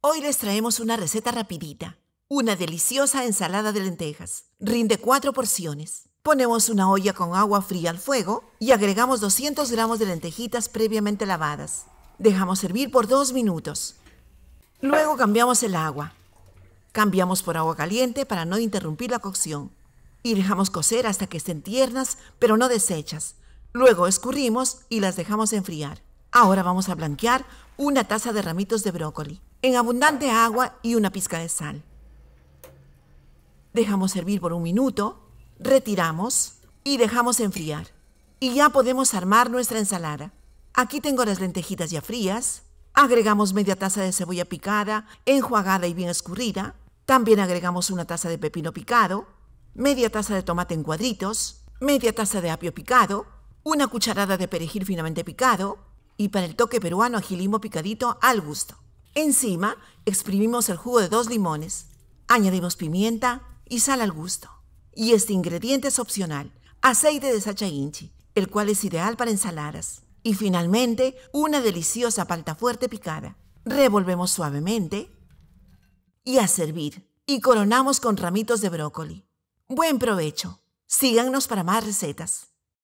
Hoy les traemos una receta rapidita. Una deliciosa ensalada de lentejas. Rinde cuatro porciones. Ponemos una olla con agua fría al fuego y agregamos 200 gramos de lentejitas previamente lavadas. Dejamos hervir por dos minutos. Luego cambiamos el agua. Cambiamos por agua caliente para no interrumpir la cocción. Y dejamos cocer hasta que estén tiernas, pero no deshechas. Luego escurrimos y las dejamos enfriar. Ahora vamos a blanquear una taza de ramitos de brócoli en abundante agua y una pizca de sal. Dejamos servir por un minuto, retiramos y dejamos enfriar. Y ya podemos armar nuestra ensalada. Aquí tengo las lentejitas ya frías. Agregamos media taza de cebolla picada, enjuagada y bien escurrida. También agregamos una taza de pepino picado, media taza de tomate en cuadritos, media taza de apio picado, una cucharada de perejil finamente picado, y para el toque peruano ajilismo picadito al gusto. Encima, exprimimos el jugo de dos limones, añadimos pimienta y sal al gusto. Y este ingrediente es opcional, aceite de sacha inchi, el cual es ideal para ensaladas. Y finalmente, una deliciosa palta fuerte picada. Revolvemos suavemente y a servir. Y coronamos con ramitos de brócoli. Buen provecho. Síganos para más recetas.